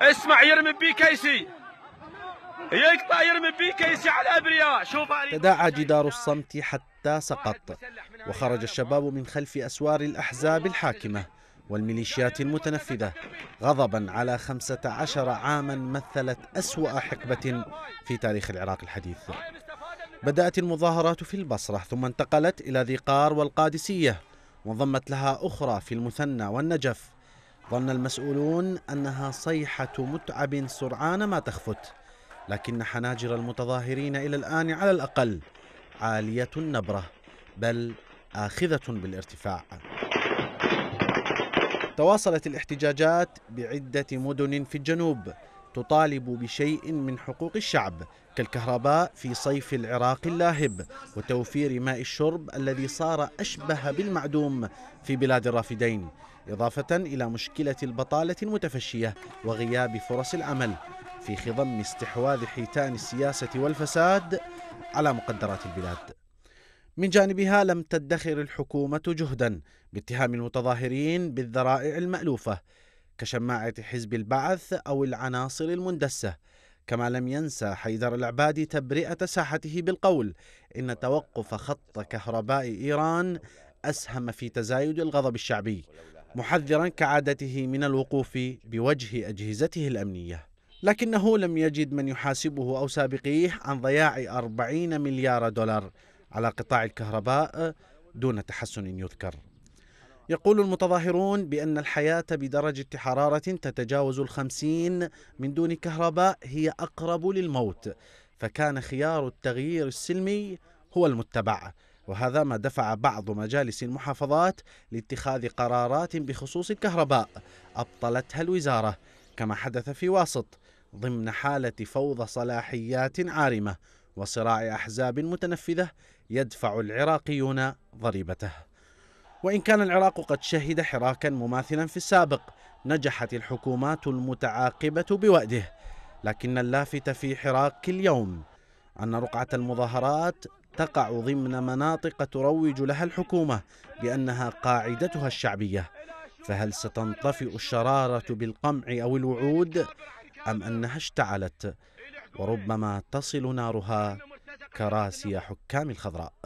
اسمع يرمي بي كيسي يقطع يرمي بي كيسي على ابرياء شوف تداعى جدار الصمت حتى سقط وخرج الشباب من خلف اسوار الاحزاب الحاكمه والميليشيات المتنفذة غضبا على 15 عاما مثلت أسوأ حقبة في تاريخ العراق الحديث بدأت المظاهرات في البصرة ثم انتقلت إلى ذي قار والقادسية وانضمت لها أخرى في المثنى والنجف ظن المسؤولون أنها صيحة متعب سرعان ما تخفت لكن حناجر المتظاهرين إلى الآن على الأقل عالية النبرة بل آخذة بالارتفاع تواصلت الاحتجاجات بعدة مدن في الجنوب تطالب بشيء من حقوق الشعب كالكهرباء في صيف العراق اللاهب وتوفير ماء الشرب الذي صار أشبه بالمعدوم في بلاد الرافدين إضافة إلى مشكلة البطالة المتفشية وغياب فرص العمل في خضم استحواذ حيتان السياسة والفساد على مقدرات البلاد من جانبها لم تدخر الحكومة جهدا باتهام المتظاهرين بالذرائع المألوفة كشماعة حزب البعث أو العناصر المندسة كما لم ينسى حيدر العبادي تبرئة ساحته بالقول إن توقف خط كهرباء إيران أسهم في تزايد الغضب الشعبي محذرا كعادته من الوقوف بوجه أجهزته الأمنية لكنه لم يجد من يحاسبه أو سابقيه عن ضياع 40 مليار دولار على قطاع الكهرباء دون تحسن يذكر يقول المتظاهرون بأن الحياة بدرجة حرارة تتجاوز الخمسين من دون كهرباء هي أقرب للموت فكان خيار التغيير السلمي هو المتبع وهذا ما دفع بعض مجالس المحافظات لاتخاذ قرارات بخصوص الكهرباء أبطلتها الوزارة كما حدث في واسط ضمن حالة فوضى صلاحيات عارمة وصراع أحزاب متنفذة يدفع العراقيون ضريبته وإن كان العراق قد شهد حراكا مماثلا في السابق نجحت الحكومات المتعاقبة بوأده لكن اللافت في حراك اليوم أن رقعة المظاهرات تقع ضمن مناطق تروج لها الحكومة بأنها قاعدتها الشعبية فهل ستنطفئ الشرارة بالقمع أو الوعود أم أنها اشتعلت وربما تصل نارها كراسي حكام الخضراء